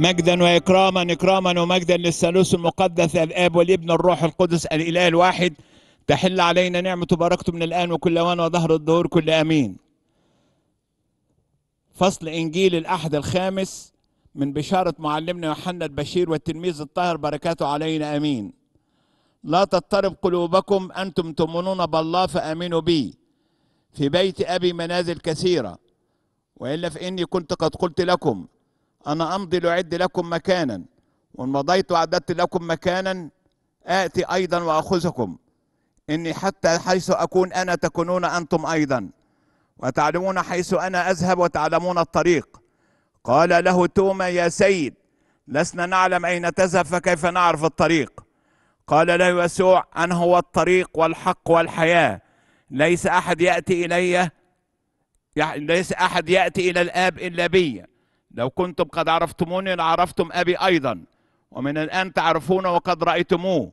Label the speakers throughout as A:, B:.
A: مجدا واكراما اكراما ومجدا للثالوث المقدس الاب والابن الروح القدس الاله الواحد تحل علينا نعمه وبركته من الان وكل وان وظهر الدهور كل امين فصل انجيل الاحد الخامس من بشاره معلمنا يوحنا البشير والتلميذ الطاهر بركاته علينا امين لا تضطرب قلوبكم انتم تؤمنون بالله فامنوا بي في بيت ابي منازل كثيره والا فاني كنت قد قلت لكم أنا أمضي لأعد لكم مكانا وإن مضيت وأعددت لكم مكانا آتي أيضا وأخذكم إني حتى حيث أكون أنا تكونون أنتم أيضا وتعلمون حيث أنا أذهب وتعلمون الطريق قال له توما يا سيد لسنا نعلم أين تذهب فكيف نعرف الطريق قال له يسوع أنا هو الطريق والحق والحياة ليس أحد يأتي إلي يعني ليس أحد يأتي إلى الآب إلا بي لو كنتم قد عرفتموني لعرفتم أبي أيضا ومن الآن تعرفون وقد رأيتموه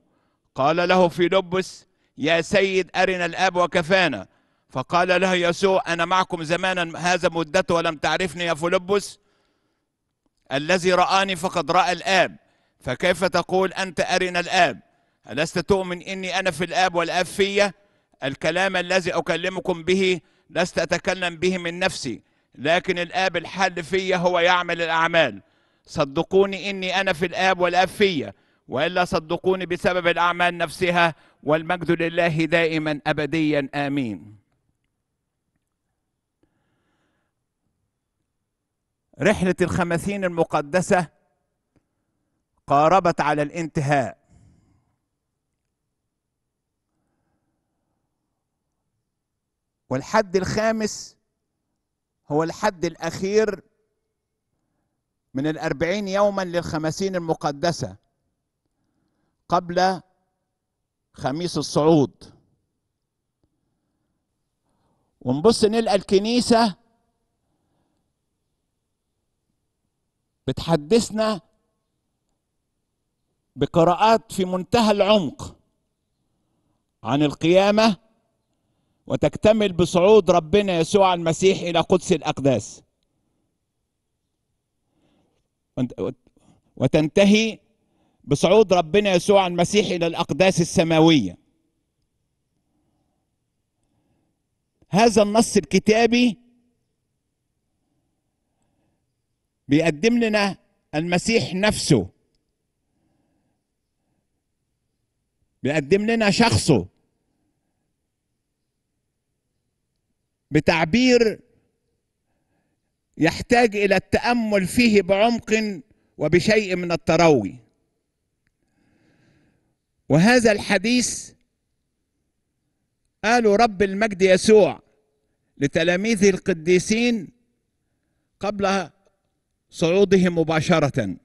A: قال له فيلبس يا سيد أرنا الآب وكفانا فقال له يسوع أنا معكم زمانا هذا مدته ولم تعرفني يا فلبس الذي رآني فقد رأى الآب فكيف تقول أنت أرنا الآب ألست تؤمن إني أنا في الآب والآب فيا الكلام الذي أكلمكم به لست أتكلم به من نفسي لكن الاب الحل فيا هو يعمل الاعمال صدقوني اني انا في الاب والاب فيا والا صدقوني بسبب الاعمال نفسها والمجد لله دائما ابديا امين رحله الخمسين المقدسه قاربت على الانتهاء والحد الخامس هو الحد الأخير من الأربعين يوما للخمسين المقدسة قبل خميس الصعود ونبص نلقى الكنيسة بتحدثنا بقراءات في منتهى العمق عن القيامة وتكتمل بصعود ربنا يسوع المسيح إلى قدس الأقداس وتنتهي بصعود ربنا يسوع المسيح إلى الأقداس السماوية هذا النص الكتابي بيقدم لنا المسيح نفسه بيقدم لنا شخصه بتعبير يحتاج الى التامل فيه بعمق وبشيء من التروي وهذا الحديث قاله رب المجد يسوع لتلاميذه القديسين قبل صعوده مباشره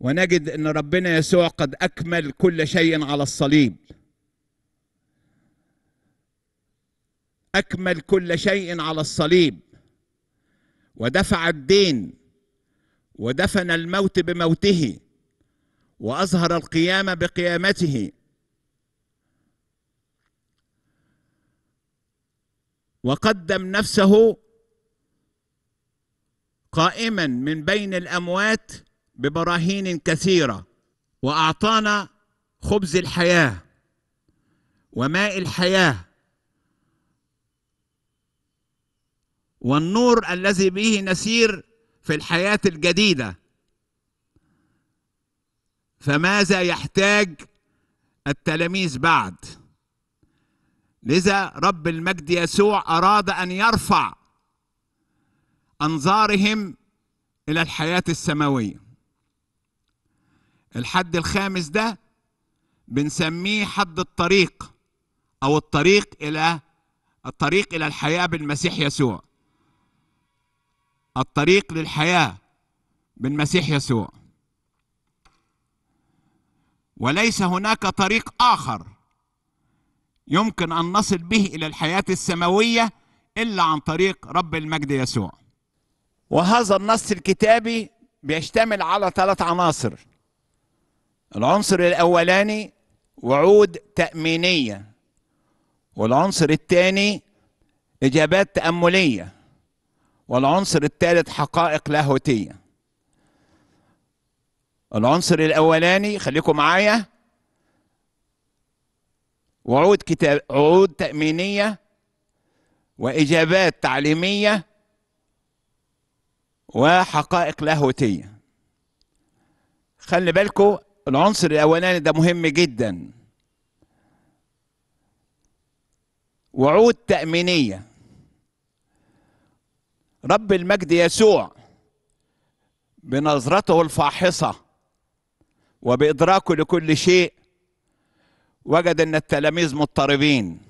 A: ونجد ان ربنا يسوع قد اكمل كل شيء على الصليب اكمل كل شيء على الصليب ودفع الدين ودفن الموت بموته واظهر القيامه بقيامته وقدم نفسه قائما من بين الاموات ببراهين كثيره واعطانا خبز الحياه وماء الحياه والنور الذي به نسير في الحياة الجديدة فماذا يحتاج التلاميذ بعد لذا رب المجد يسوع أراد أن يرفع أنظارهم إلى الحياة السماوية الحد الخامس ده بنسميه حد الطريق أو الطريق إلى الطريق إلى الحياة بالمسيح يسوع الطريق للحياة بالمسيح يسوع وليس هناك طريق آخر يمكن أن نصل به إلى الحياة السماوية إلا عن طريق رب المجد يسوع وهذا النص الكتابي بيشتمل على ثلاث عناصر العنصر الأولاني وعود تأمينية والعنصر الثاني إجابات تأملية والعنصر الثالث حقائق لاهوتيه العنصر الاولاني خليكم معايا وعود كتاب وعود تامينيه واجابات تعليميه وحقائق لاهوتيه خلي بالكم العنصر الاولاني ده مهم جدا وعود تامينيه رب المجد يسوع بنظرته الفاحصة وبإدراكه لكل شيء وجد أن التلاميذ مضطربين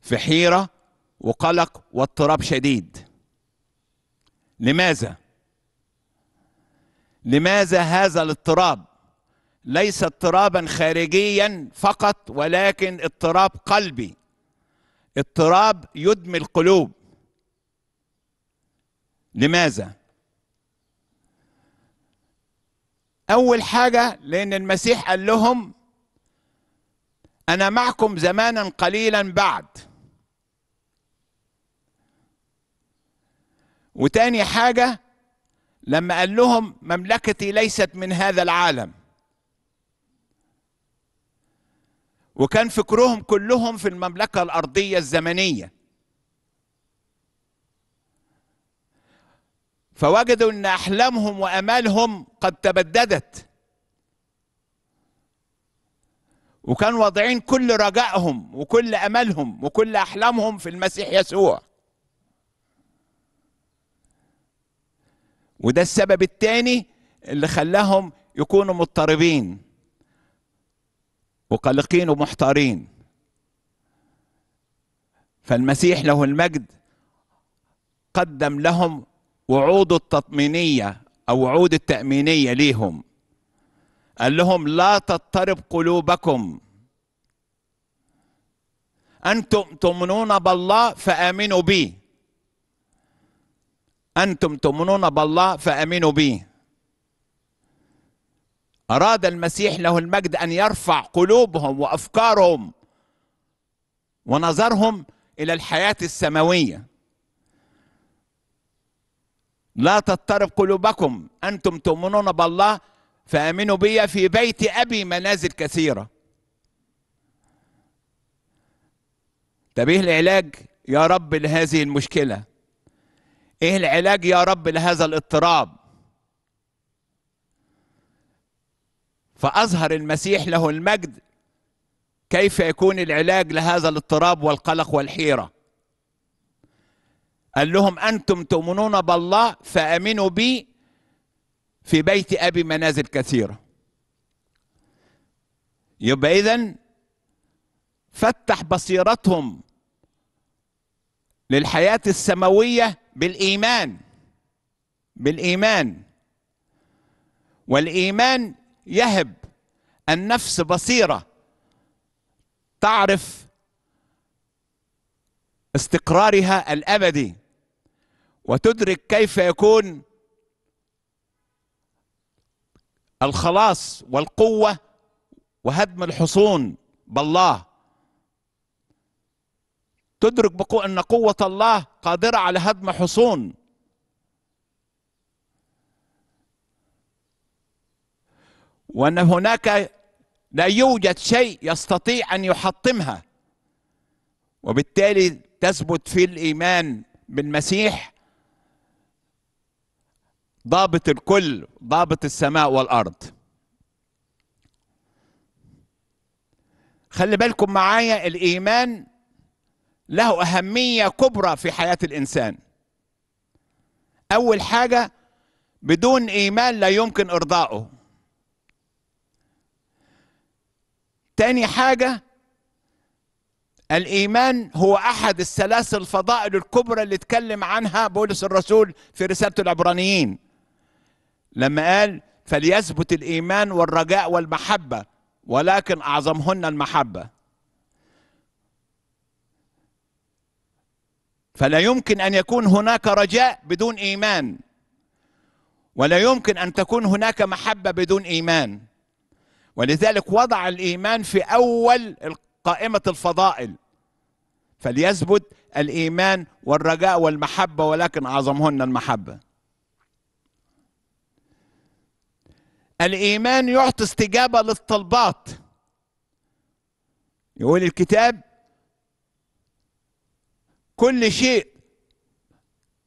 A: في حيرة وقلق واضطراب شديد لماذا؟ لماذا هذا الاضطراب؟ ليس اضطرابا خارجيا فقط ولكن اضطراب قلبي اضطراب يدمي القلوب لماذا اول حاجه لان المسيح قال لهم انا معكم زمانا قليلا بعد وتاني حاجه لما قال لهم مملكتي ليست من هذا العالم وكان فكرهم كلهم في المملكه الارضيه الزمنيه فوجدوا ان احلامهم وامالهم قد تبددت وكان واضعين كل رجائهم وكل املهم وكل احلامهم في المسيح يسوع وده السبب الثاني اللي خلاهم يكونوا مضطربين وقلقين ومحتارين فالمسيح له المجد قدم لهم وعوده التطمينية أو وعود التأمينية ليهم قال لهم لا تضطرب قلوبكم أنتم تؤمنون بالله فآمنوا بي أنتم تؤمنون بالله فآمنوا بي أراد المسيح له المجد أن يرفع قلوبهم وأفكارهم ونظرهم إلى الحياة السماوية لا تضطرب قلوبكم أنتم تؤمنون بالله فآمنوا بي في بيت أبي منازل كثيرة طب إيه العلاج يا رب لهذه المشكلة إيه العلاج يا رب لهذا الاضطراب فأظهر المسيح له المجد كيف يكون العلاج لهذا الاضطراب والقلق والحيره قال لهم أنتم تؤمنون بالله فأمنوا بي في بيت أبي منازل كثيرة يبقى إذا فتح بصيرتهم للحياة السماوية بالإيمان بالإيمان والإيمان يهب النفس بصيرة تعرف استقرارها الأبدي وتدرك كيف يكون الخلاص والقوه وهدم الحصون بالله تدرك بقوة أن قوة الله قادرة على هدم حصون وأن هناك لا يوجد شيء يستطيع أن يحطمها وبالتالي تثبت في الإيمان بالمسيح ضابط الكل ضابط السماء والأرض خلي بالكم معايا الإيمان له أهمية كبرى في حياة الإنسان أول حاجة بدون إيمان لا يمكن إرضائه تاني حاجة الإيمان هو أحد الثلاث الفضائل الكبرى اللي اتكلم عنها بولس الرسول في رسالته العبرانيين لما قال فليثبت الايمان والرجاء والمحبه ولكن اعظمهن المحبه فلا يمكن ان يكون هناك رجاء بدون ايمان ولا يمكن ان تكون هناك محبه بدون ايمان ولذلك وضع الايمان في اول قائمه الفضائل فليثبت الايمان والرجاء والمحبه ولكن اعظمهن المحبه الايمان يعطي استجابه للطلبات يقول الكتاب كل شيء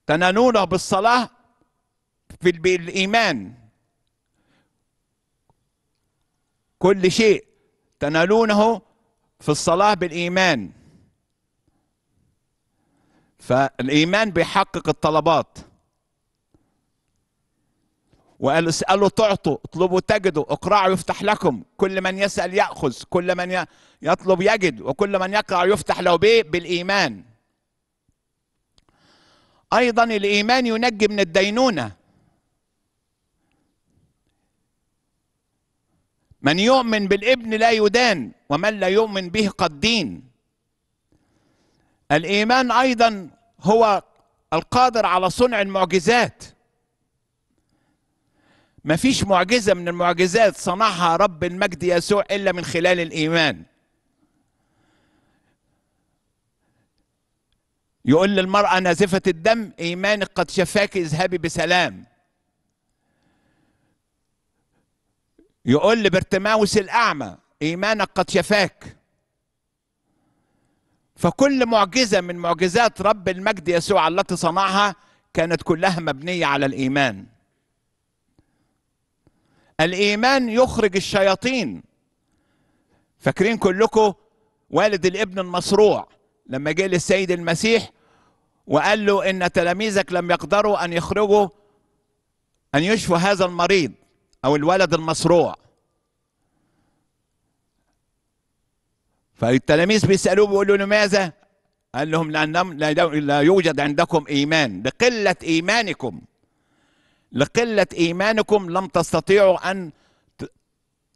A: تنالونه بالصلاه في الايمان كل شيء تنالونه في الصلاه بالايمان فالايمان بيحقق الطلبات وقال اسألوا تعطوا اطلبوا تجدوا اقرعوا يفتح لكم كل من يسأل يأخذ كل من يطلب يجد وكل من يقرع يفتح له به بالإيمان أيضا الإيمان ينجي من الدينونة من يؤمن بالابن لا يدان ومن لا يؤمن به قد دين الإيمان أيضا هو القادر على صنع المعجزات ما فيش معجزه من المعجزات صنعها رب المجد يسوع الا من خلال الايمان يقول للمراه نازفه الدم ايمانك قد شفاك اذهبي بسلام يقول لبرتماوس الاعمى ايمانك قد شفاك فكل معجزه من معجزات رب المجد يسوع التي صنعها كانت كلها مبنيه على الايمان الايمان يخرج الشياطين فاكرين كلكم والد الابن المصروع لما جه للسيد المسيح وقال له ان تلاميذك لم يقدروا ان يخرجوا ان يشفوا هذا المريض او الولد المصروع فالتلاميذ بيسالوه بيقولوا لماذا قال لهم لانهم لا يوجد عندكم ايمان لقله ايمانكم لقلة إيمانكم لم تستطيعوا أن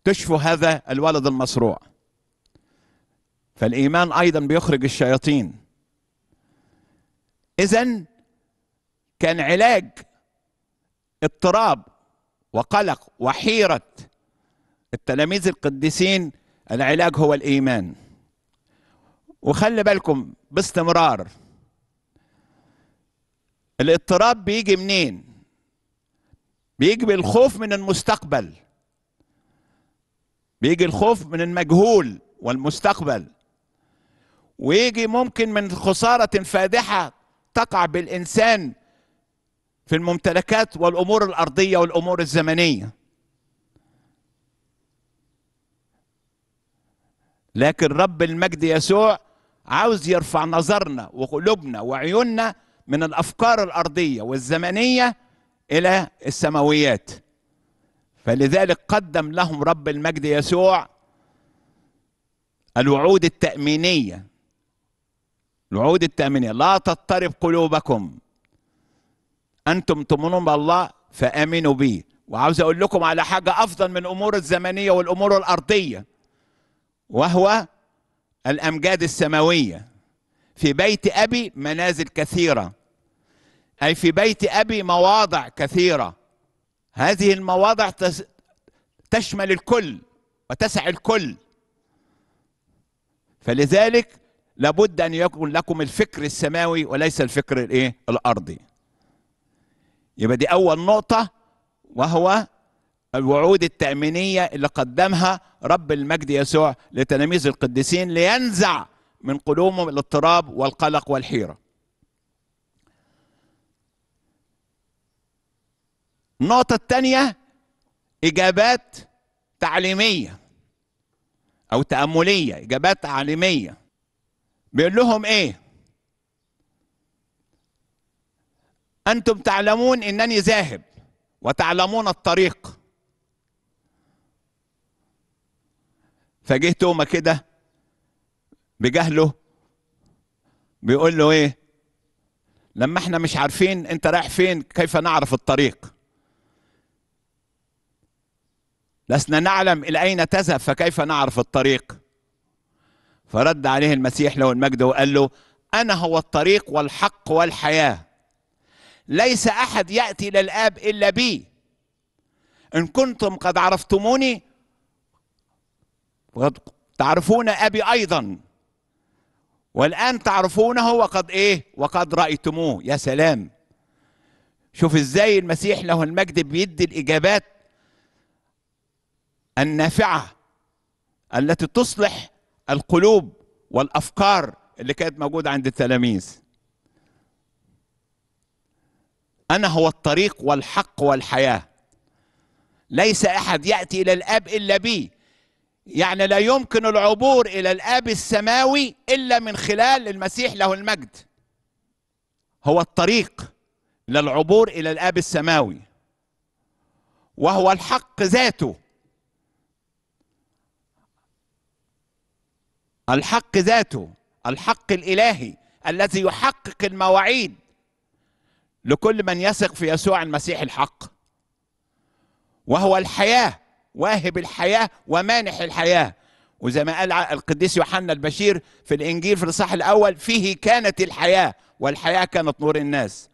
A: تشفوا هذا الولد المصروع فالإيمان أيضا بيخرج الشياطين إذا كان علاج اضطراب وقلق وحيرة التلاميذ القديسين العلاج هو الإيمان وخلي بالكم باستمرار الاضطراب بيجي منين بيجي الخوف من المستقبل بيجي الخوف من المجهول والمستقبل ويجي ممكن من خسارة فادحة تقع بالإنسان في الممتلكات والأمور الأرضية والأمور الزمنية لكن رب المجد يسوع عاوز يرفع نظرنا وقلوبنا وعيوننا من الأفكار الأرضية والزمنية الى السماويات فلذلك قدم لهم رب المجد يسوع الوعود التأمينية الوعود التأمينية لا تضطرب قلوبكم أنتم تؤمنون بالله فآمنوا بي وعاوز أقول لكم على حاجة أفضل من الأمور الزمنية والأمور الأرضية وهو الأمجاد السماوية في بيت أبي منازل كثيرة أي في بيت أبي مواضع كثيرة هذه المواضع تشمل الكل وتسع الكل فلذلك لابد أن يكون لكم الفكر السماوي وليس الفكر الإيه؟ الأرضي يبقى دي أول نقطة وهو الوعود التأمينية اللي قدمها رب المجد يسوع لتلاميذ القديسين لينزع من قلوبهم الاضطراب والقلق والحيره النقطة الثانية إجابات تعليمية أو تأملية إجابات تعليمية بيقول لهم إيه؟ أنتم تعلمون أنني ذاهب وتعلمون الطريق فجه توما كده بجهله بيقول له ايه لما احنا مش عارفين انت رايح فين كيف نعرف الطريق لسنا نعلم إلى أين تذهب فكيف نعرف الطريق فرد عليه المسيح له المجد وقال له أنا هو الطريق والحق والحياة ليس أحد يأتي إلى الآب إلا بي إن كنتم قد عرفتموني قد تعرفون أبي أيضا والآن تعرفونه وقد إيه وقد رأيتموه يا سلام شوف إزاي المسيح له المجد بيدي الإجابات النافعه التي تصلح القلوب والافكار اللي كانت موجوده عند التلاميذ انا هو الطريق والحق والحياه ليس احد ياتي الى الاب الا بي يعني لا يمكن العبور الى الاب السماوي الا من خلال المسيح له المجد هو الطريق للعبور الى الاب السماوي وهو الحق ذاته الحق ذاته الحق الالهي الذي يحقق المواعيد لكل من يثق في يسوع المسيح الحق وهو الحياه واهب الحياه ومانح الحياه وزي ما قال القديس يوحنا البشير في الانجيل في الاصحاح الاول فيه كانت الحياه والحياه كانت نور الناس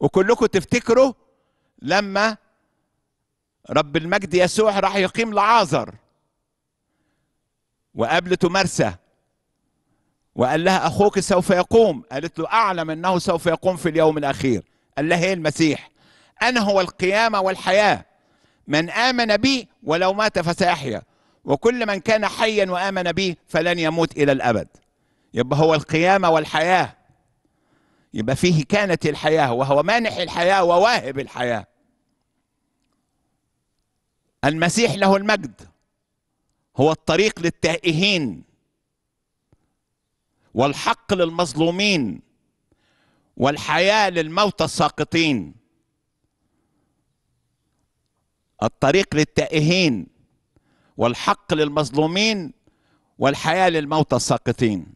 A: وكلكم تفتكروا لما رب المجد يسوع راح يقيم لعازر وقبل تمارسة وقال لها أخوك سوف يقوم قالت له أعلم أنه سوف يقوم في اليوم الأخير قال لها هي إيه المسيح أنا هو القيامة والحياة من آمن بي ولو مات فسيحيا وكل من كان حيا وآمن بي فلن يموت إلى الأبد يبقى هو القيامة والحياة يبقى فيه كانت الحياة وهو مانح الحياة وواهب الحياة المسيح له المجد هو الطريق للتائهين والحق للمظلومين والحياه للموتى الساقطين الطريق للتائهين والحق للمظلومين والحياه للموتى الساقطين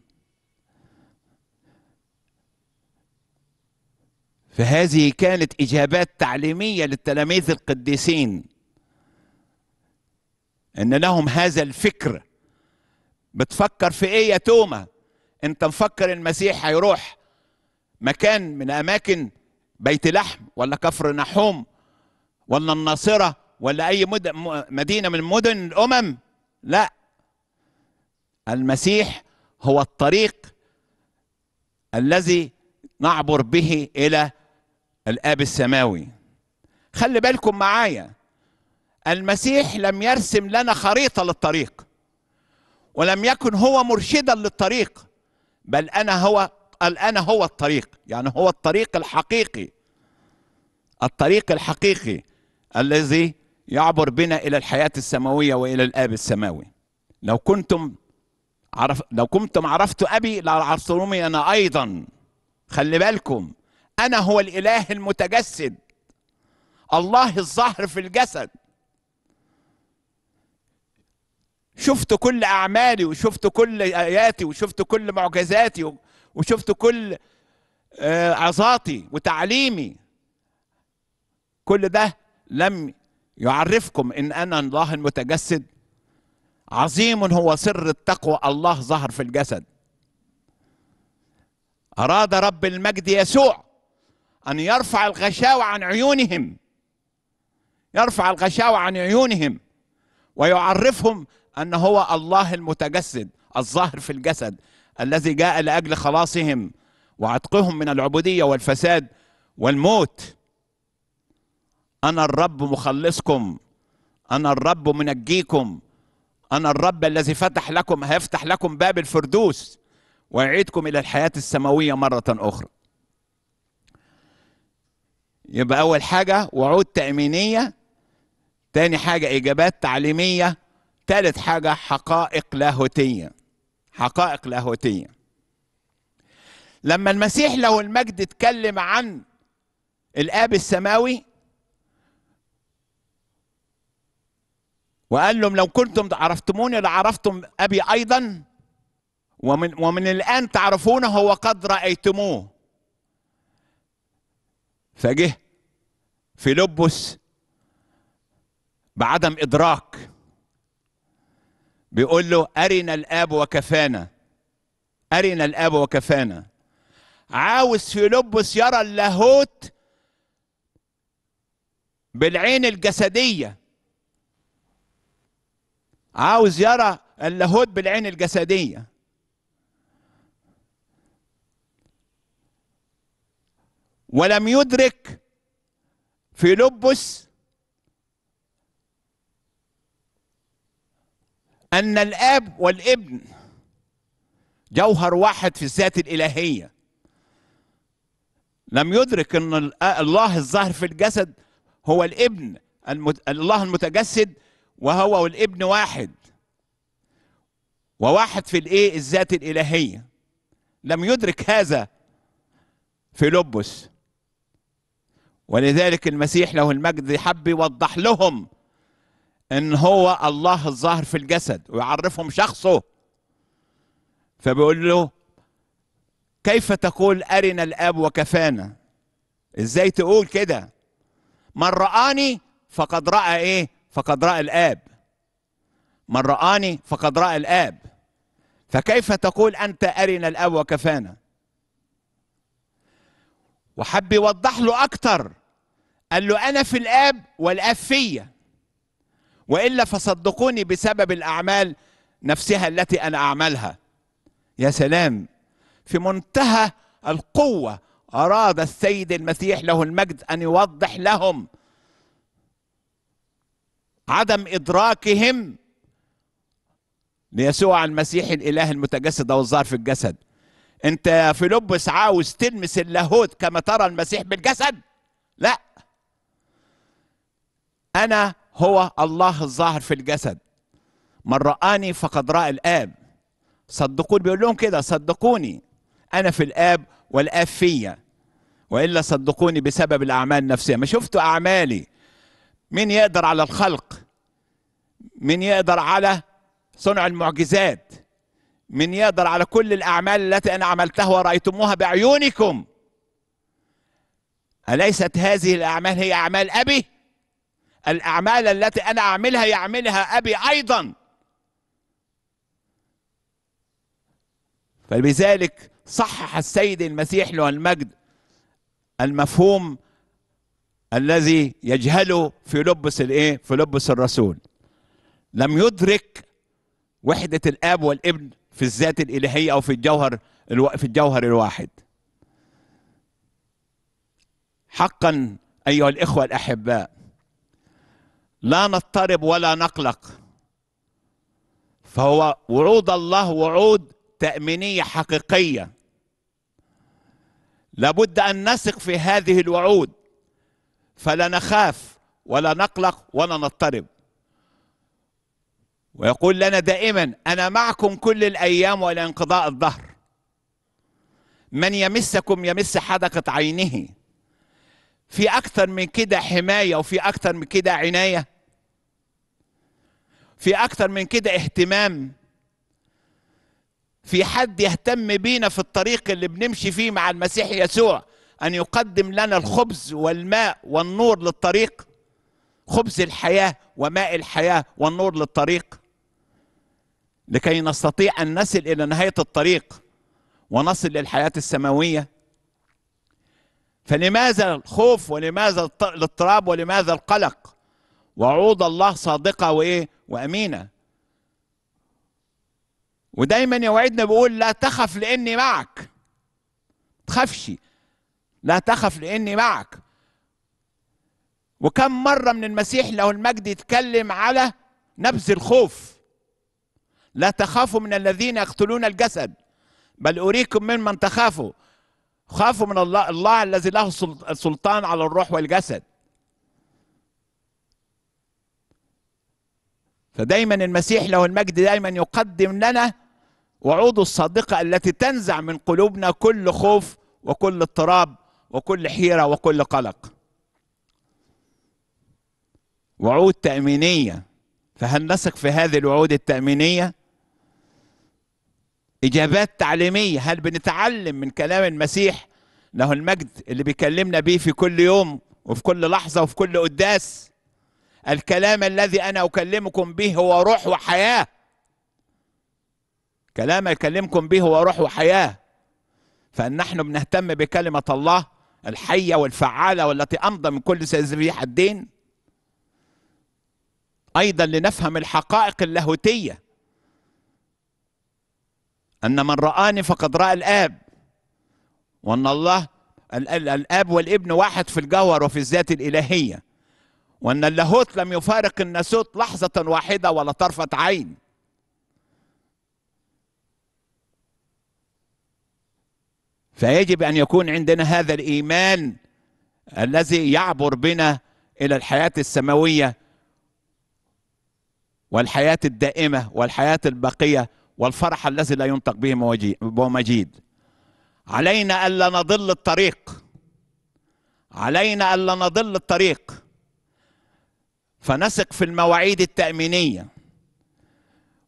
A: فهذه كانت اجابات تعليميه للتلاميذ القديسين ان لهم هذا الفكر بتفكر في ايه يا توما انت مفكر المسيح هيروح مكان من اماكن بيت لحم ولا كفر نحوم ولا الناصره ولا اي مدينه من مدن الامم لا المسيح هو الطريق الذي نعبر به الى الاب السماوي خلي بالكم معايا المسيح لم يرسم لنا خريطه للطريق ولم يكن هو مرشدا للطريق بل انا هو انا هو الطريق يعني هو الطريق الحقيقي الطريق الحقيقي الذي يعبر بنا الى الحياه السماويه والى الاب السماوي لو كنتم عرف لو كنتم عرفتوا ابي لعرفتموني انا ايضا خلي بالكم انا هو الاله المتجسد الله الظاهر في الجسد شفت كل اعمالي وشفت كل اياتي وشفت كل معجزاتي وشفت كل آه، عظاتي وتعليمي كل ده لم يعرفكم ان انا الله المتجسد عظيم هو سر التقوى الله ظهر في الجسد اراد رب المجد يسوع ان يرفع الغشاوه عن عيونهم يرفع الغشاوه عن عيونهم ويعرفهم أن هو الله المتجسد الظاهر في الجسد الذي جاء لأجل خلاصهم وعتقهم من العبودية والفساد والموت أنا الرب مخلصكم أنا الرب منجيكم أنا الرب الذي فتح لكم هيفتح لكم باب الفردوس ويعيدكم إلى الحياة السماوية مرة أخرى يبقى أول حاجة وعود تأمينية تاني حاجة إجابات تعليمية ثالث حاجة حقائق لاهوتية حقائق لاهوتية لما المسيح له المجد اتكلم عن الآب السماوي وقال لهم لو كنتم عرفتموني لعرفتم أبي أيضا ومن, ومن الآن تعرفونه وقد رأيتموه فجه فيلبس بعدم إدراك بيقول له أرنا الآب وكفانا أرنا الآب وكفانا عاوز فيلبس يرى اللاهوت بالعين الجسدية عاوز يرى اللاهوت بالعين الجسدية ولم يدرك فيلبس أن الآب والابن جوهر واحد في الذات الإلهية لم يدرك أن الله الظاهر في الجسد هو الابن الله المتجسد وهو والابن واحد وواحد في الايه الذات الالهيه لم يدرك هذا فيلبس ولذلك المسيح له المجد حب يوضح لهم ان هو الله الظاهر في الجسد ويعرفهم شخصه فبيقول له كيف تقول ارنا الاب وكفانا ازاي تقول كده من رآني فقد رأى ايه فقد رأى الاب من رآني فقد رأى الاب فكيف تقول انت ارنا الاب وكفانا وحب يوضح له اكتر قال له انا في الاب والاب فيا والا فصدقوني بسبب الاعمال نفسها التي انا اعملها يا سلام في منتهى القوه اراد السيد المسيح له المجد ان يوضح لهم عدم ادراكهم ليسوع المسيح الاله المتجسد او الظاهر في الجسد انت يا فيلبس عاوز تلمس اللاهوت كما ترى المسيح بالجسد لا انا هو الله الظاهر في الجسد من رآني فقد رأى الآب صدقوني بيقول لهم كده صدقوني أنا في الآب والآب فيا وإلا صدقوني بسبب الأعمال النفسية ما شفتوا أعمالي مين يقدر على الخلق مين يقدر على صنع المعجزات من يقدر على كل الأعمال التي أنا عملتها ورأيتموها بعيونكم أليست هذه الأعمال هي أعمال أبي الأعمال التي أنا أعملها يعملها أبي أيضا فلذلك صحح السيد المسيح له المجد المفهوم الذي يجهله في لبس الايه في لبس الرسول لم يدرك وحدة الآب والابن في الذات الإلهية أو في الجوهر في الجوهر الواحد حقا أيها الإخوة الأحباء لا نضطرب ولا نقلق فهو وعود الله وعود تأمينية حقيقية لابد أن نثق في هذه الوعود فلا نخاف ولا نقلق ولا نضطرب ويقول لنا دائما أنا معكم كل الأيام وإلى انقضاء الظهر من يمسكم يمس حدقة عينه في أكثر من كده حماية وفي أكثر من كده عناية في اكثر من كده اهتمام في حد يهتم بينا في الطريق اللي بنمشي فيه مع المسيح يسوع ان يقدم لنا الخبز والماء والنور للطريق خبز الحياه وماء الحياه والنور للطريق لكي نستطيع ان نصل الى نهايه الطريق ونصل للحياه السماويه فلماذا الخوف ولماذا الاضطراب ولماذا القلق وعود الله صادقه وايه وامينه ودايما يوعدنا بيقول لا تخف لاني معك تخافش لا تخف لاني معك وكم مرة من المسيح له المجد يتكلم على نبذ الخوف لا تخافوا من الذين يقتلون الجسد بل أريكم ممن تخافوا خافوا من الله الله الذي له سلطان على الروح والجسد فدايما المسيح له المجد دايما يقدم لنا وعوده الصادقة التي تنزع من قلوبنا كل خوف وكل اضطراب وكل حيرة وكل قلق وعود تأمينية فهل نثق في هذه الوعود التأمينية؟ إجابات تعليمية هل بنتعلم من كلام المسيح له المجد اللي بيكلمنا بيه في كل يوم وفي كل لحظة وفي كل قداس الكلام الذي أنا أكلمكم به هو روح وحياة كلام أكلمكم به هو روح وحياة فأن نحن بنهتم بكلمة الله الحية والفعالة والتي أمضى من كل سيزريح الدين أيضا لنفهم الحقائق اللاهوتية أن من رآني فقد رأى الآب وأن الله الآب والابن واحد في الجوهر وفي الذات الإلهية وأن اللاهوت لم يفارق الناسوت لحظة واحدة ولا طرفة عين فيجب أن يكون عندنا هذا الإيمان الذي يعبر بنا إلى الحياة السماوية والحياة الدائمة والحياة الباقية والفرح الذي لا ينطق به مجيد علينا ألا نضل الطريق علينا ألا نضل الطريق فنثق في المواعيد التأمينية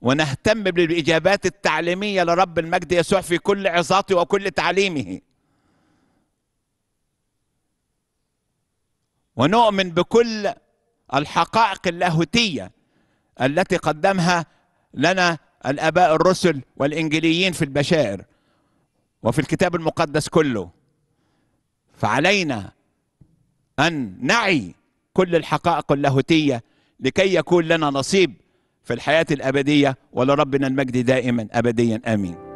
A: ونهتم بالإجابات التعليمية لرب المجد يسوع في كل عظاته وكل تعليمه ونؤمن بكل الحقائق اللاهوتية التي قدمها لنا الآباء الرسل والإنجليين في البشائر وفي الكتاب المقدس كله فعلينا أن نعي كل الحقائق اللاهوتية لكي يكون لنا نصيب في الحياة الأبدية ولربنا المجد دائما أبديا آمين